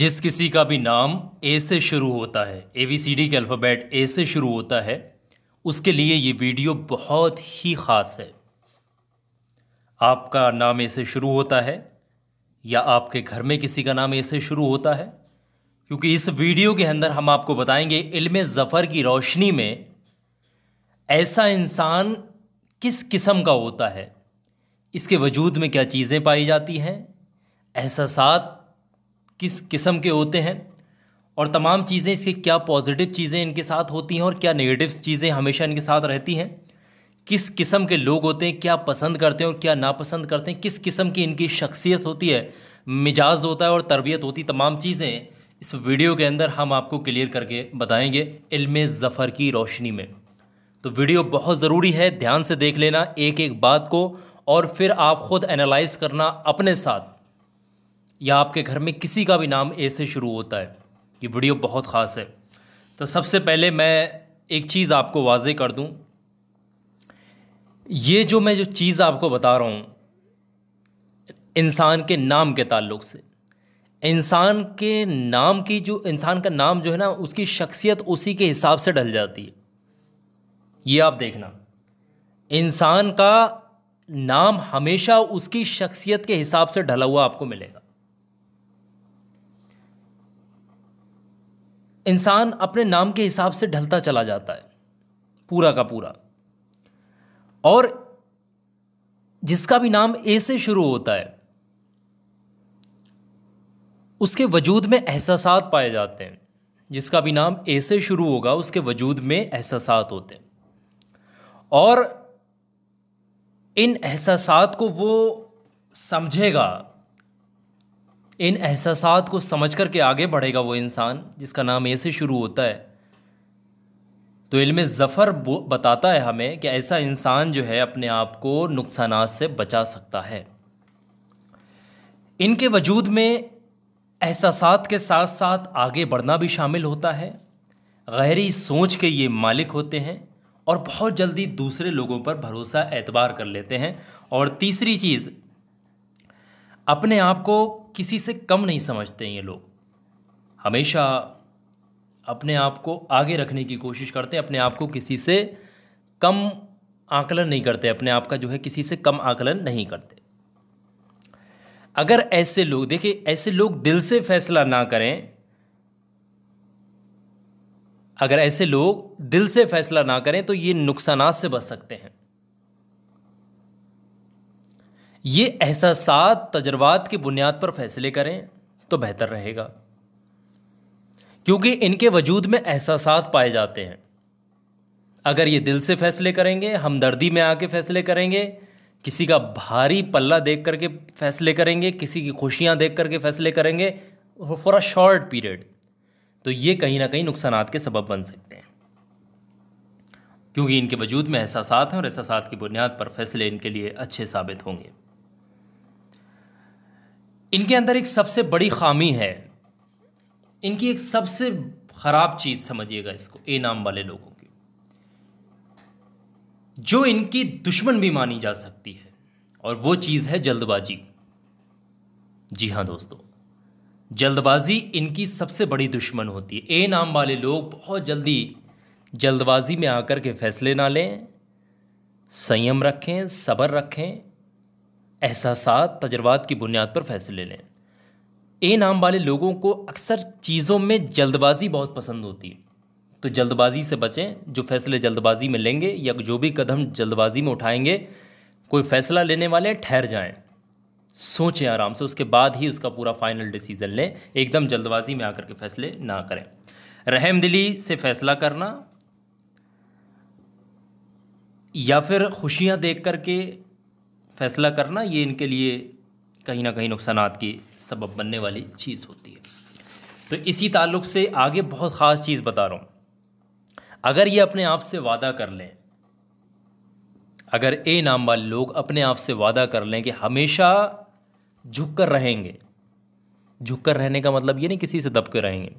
जिस किसी का भी नाम ए से शुरू होता है ए बी सी डी के अल्फ़ाबेट ए से शुरू होता है उसके लिए ये वीडियो बहुत ही ख़ास है आपका नाम ए से शुरू होता है या आपके घर में किसी का नाम ए से शुरू होता है क्योंकि इस वीडियो के अंदर हम आपको बताएंगे इल्म ज़फ़र की रोशनी में ऐसा इंसान किस किस्म का होता है इसके वजूद में क्या चीज़ें पाई जाती हैं एहसास किस किस्म के होते हैं और तमाम चीज़ें इसके क्या पॉजिटिव चीज़ें इनके साथ होती हैं और क्या नेगेटिव चीज़ें हमेशा इनके साथ रहती हैं किस किस्म के लोग होते हैं क्या पसंद करते हैं और क्या नापसंद करते हैं किस किस्म की इनकी शख्सियत होती है मिजाज होता है और तरबियत होती तमाम चीज़ें इस वीडियो के अंदर हम आपको क्लियर करके बताएंगे इल्म ज़फ़र की रोशनी में तो वीडियो बहुत ज़रूरी है ध्यान से देख लेना एक एक बात को और फिर आप ख़ुद एनालाइज करना अपने साथ या आपके घर में किसी का भी नाम ए से शुरू होता है ये वीडियो बहुत ख़ास है तो सबसे पहले मैं एक चीज़ आपको वाजे कर दूं ये जो मैं जो चीज़ आपको बता रहा हूँ इंसान के नाम के ताल्लुक से इंसान के नाम की जो इंसान का नाम जो है ना उसकी शख्सियत उसी के हिसाब से ढल जाती है ये आप देखना इंसान का नाम हमेशा उसकी शख्सियत के हिसाब से ढला हुआ आपको मिलेगा इंसान अपने नाम के हिसाब से ढलता चला जाता है पूरा का पूरा और जिसका भी नाम ए से शुरू होता है उसके वजूद में एहसास पाए जाते हैं जिसका भी नाम ए से शुरू होगा उसके वजूद में एहसास होते हैं और इन एहसास को वो समझेगा इन एहसास को समझ कर के आगे बढ़ेगा वो इंसान जिसका नाम ऐसे शुरू होता है तो इल्म ज़फ़र बताता है हमें कि ऐसा इंसान जो है अपने आप को नुकसान से बचा सकता है इनके वजूद में एहसास के साथ साथ आगे बढ़ना भी शामिल होता है गहरी सोच के ये मालिक होते हैं और बहुत जल्दी दूसरे लोगों पर भरोसा एतबार कर लेते हैं और तीसरी चीज़ अपने आप को किसी से कम नहीं समझते हैं ये लोग हमेशा अपने आप को आगे रखने की कोशिश करते हैं अपने आप को किसी से कम आकलन नहीं करते अपने आप का जो है किसी से कम आकलन नहीं करते अगर ऐसे लोग देखिए ऐसे लोग दिल से फैसला ना करें अगर ऐसे लोग दिल से फैसला ना करें तो ये नुकसान से बच सकते हैं ये एहसास तजर्बात की बुनियाद पर फैसले करें तो बेहतर रहेगा क्योंकि इनके वजूद में एहसास पाए जाते हैं अगर ये दिल से फैसले करेंगे हमदर्दी में आके फैसले करेंगे किसी का भारी पल्ला देख करके फैसले करेंगे किसी की खुशियाँ देख करके फैसले करेंगे फॉर अ शॉर्ट पीरियड तो ये कहीं ना कहीं नुकसान के सबब बन सकते हैं क्योंकि इनके वजूद में एहसास हैं और एहसास की बुनियाद पर फैसले इनके लिए अच्छे साबित होंगे इनके अंदर एक सबसे बड़ी खामी है इनकी एक सबसे ख़राब चीज़ समझिएगा इसको ए नाम वाले लोगों की जो इनकी दुश्मन भी मानी जा सकती है और वो चीज़ है जल्दबाजी जी हाँ दोस्तों जल्दबाजी इनकी सबसे बड़ी दुश्मन होती है ए नाम वाले लोग बहुत जल्दी जल्दबाजी में आकर के फैसले ना लें संयम रखें सब्र रखें एहसास तजर्बात की बुनियाद पर फैसले लें ए नाम वाले लोगों को अक्सर चीज़ों में जल्दबाजी बहुत पसंद होती है तो जल्दबाजी से बचें जो फैसले जल्दबाजी में लेंगे या जो भी कदम जल्दबाजी में उठाएंगे कोई फैसला लेने वाले ठहर जाएं सोचें आराम से उसके बाद ही उसका पूरा फाइनल डिसीज़न लें एकदम जल्दबाजी में आकर के फैसले ना करें रहम दिली से फैसला करना या फिर खुशियाँ देख करके फैसला करना ये इनके लिए कहीं ना कहीं नुकसान की सबब बनने वाली चीज़ होती है तो इसी ताल्लुक से आगे बहुत ख़ास चीज़ बता रहा हूँ अगर ये अपने आप से वादा कर लें अगर ए नाम वाले लोग अपने आप से वादा कर लें कि हमेशा झुक कर रहेंगे झुक कर रहने का मतलब ये नहीं किसी से दब के रहेंगे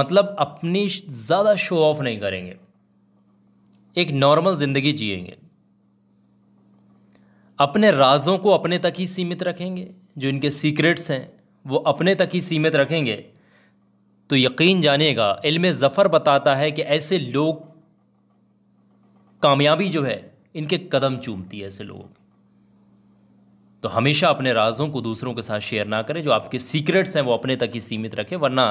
मतलब अपनी ज़्यादा शो ऑफ नहीं करेंगे एक नॉर्मल ज़िंदगी जिएंगे अपने राजों को अपने तक ही सीमित रखेंगे जो इनके सीक्रेट्स हैं वो अपने तक ही सीमित रखेंगे तो यकीन जानेगा इल्म ज़फ़र बताता है कि ऐसे लोग कामयाबी जो है इनके कदम चूमती है ऐसे लोगों की तो हमेशा अपने राजों को दूसरों के साथ शेयर ना करें जो आपके सीक्रेट्स हैं वो अपने तक ही सीमित रखें वरना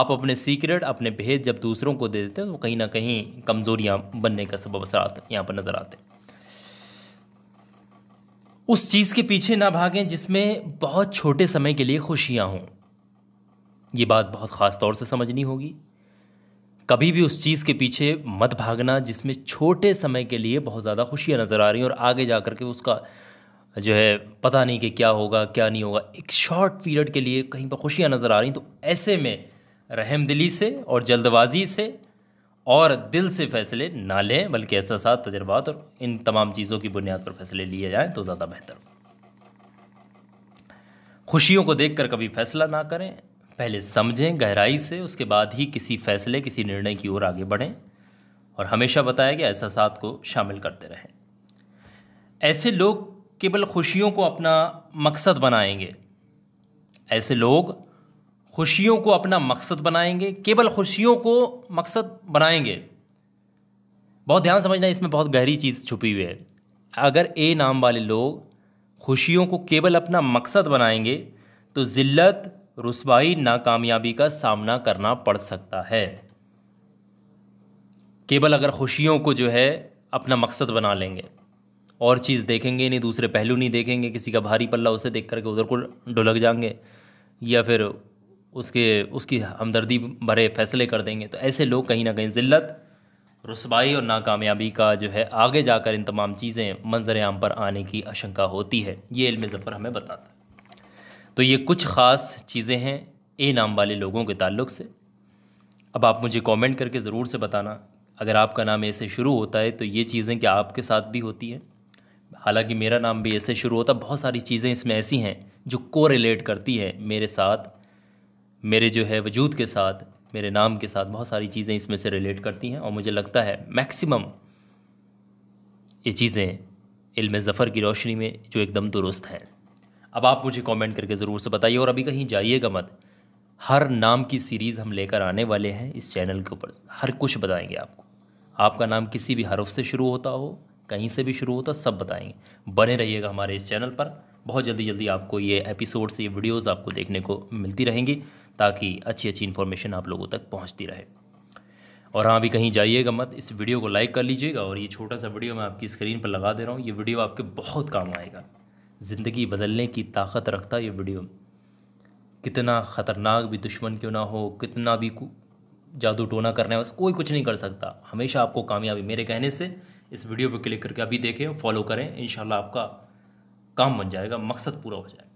आप अपने सीक्रेट अपने भेद जब दूसरों को दे देते हैं तो कहीं ना कहीं कमज़ोरियाँ बनने का सबब असरात यहाँ पर नज़र आते हैं उस चीज़ के पीछे ना भागें जिसमें बहुत छोटे समय के लिए खुशियाँ हों ये बात बहुत ख़ास तौर से समझनी होगी कभी भी उस चीज़ के पीछे मत भागना जिसमें छोटे समय के लिए बहुत ज़्यादा खुशियाँ नज़र आ रही और आगे जा कर के उसका जो है पता नहीं कि क्या होगा क्या नहीं होगा एक शॉर्ट पीरियड के लिए कहीं पर खुशियाँ नज़र आ रही तो ऐसे में रहम दिली से और जल्दबाजी से और दिल से फैसले ना लें बल्कि एहसास तजर्बात और इन तमाम चीज़ों की बुनियाद पर फैसले लिए जाएँ तो ज़्यादा बेहतर हो खुशियों को देखकर कभी फैसला ना करें पहले समझें गहराई से उसके बाद ही किसी फैसले किसी निर्णय की ओर आगे बढ़ें और हमेशा बताया गया एहसास को शामिल करते रहें ऐसे लोग केवल खुशियों को अपना मकसद बनाएंगे ऐसे लोग खुशियों को अपना मकसद बनाएंगे केवल खुशियों को मकसद बनाएंगे बहुत ध्यान समझना इसमें बहुत गहरी चीज़ छुपी हुई है अगर ए नाम वाले लोग खुशियों को केवल अपना मकसद बनाएंगे तो ज़िल्लत रसवाई नाकामयाबी का सामना करना पड़ सकता है केवल अगर खुशियों को जो है अपना मकसद बना लेंगे और चीज़ देखेंगे नहीं दूसरे पहलू नहीं देखेंगे किसी का भारी पल्ला उसे देख करके उधर को ढुलक जाएंगे या फिर उसके उसकी हमदर्दी भरे फैसले कर देंगे तो ऐसे लोग कहीं ना कहीं ज़िल्लत रसवाई और नाकामयाबी का जो है आगे जाकर इन तमाम चीज़ें मंजर आम पर आने की आशंका होती है ये इल्म ज़फ़र हमें बताता है तो ये कुछ ख़ास चीज़ें हैं ए नाम वाले लोगों के ताल्लुक से अब आप मुझे कमेंट करके ज़रूर से बताना अगर आपका नाम ऐसे शुरू होता है तो ये चीज़ें क्या आपके साथ भी होती हैं हालांकि मेरा नाम भी ऐसे शुरू होता बहुत सारी चीज़ें इसमें ऐसी हैं जो को करती है मेरे साथ मेरे जो है वजूद के साथ मेरे नाम के साथ बहुत सारी चीज़ें इसमें से रिलेट करती हैं और मुझे लगता है मैक्सिमम ये चीज़ें इल्म ज़फ़र की रोशनी में जो एकदम दुरुस्त हैं अब आप मुझे कमेंट करके ज़रूर से बताइए और अभी कहीं जाइएगा मत हर नाम की सीरीज़ हम लेकर आने वाले हैं इस चैनल के ऊपर हर कुछ बताएंगे आपको आपका नाम किसी भी हरफ से शुरू होता हो कहीं से भी शुरू होता सब बताएंगे बने रहिएगा हमारे इस चैनल पर बहुत जल्दी जल्दी आपको ये एपिसोड्स ये वीडियोस आपको देखने को मिलती रहेंगी ताकि अच्छी अच्छी इन्फॉर्मेशन आप लोगों तक पहुँचती रहे और हाँ अभी कहीं जाइएगा मत इस वीडियो को लाइक कर लीजिएगा और ये छोटा सा वीडियो मैं आपकी स्क्रीन पर लगा दे रहा हूँ ये वीडियो आपके बहुत काम आएगा ज़िंदगी बदलने की ताकत रखता ये वीडियो कितना ख़तरनाक भी दुश्मन क्यों ना हो कितना भी जादू टोना करने वाला कोई कुछ नहीं कर सकता हमेशा आपको कामयाबी मेरे कहने से इस वीडियो पर क्लिक करके अभी देखें फॉलो करें इन आपका काम बन जाएगा मकसद पूरा हो जाएगा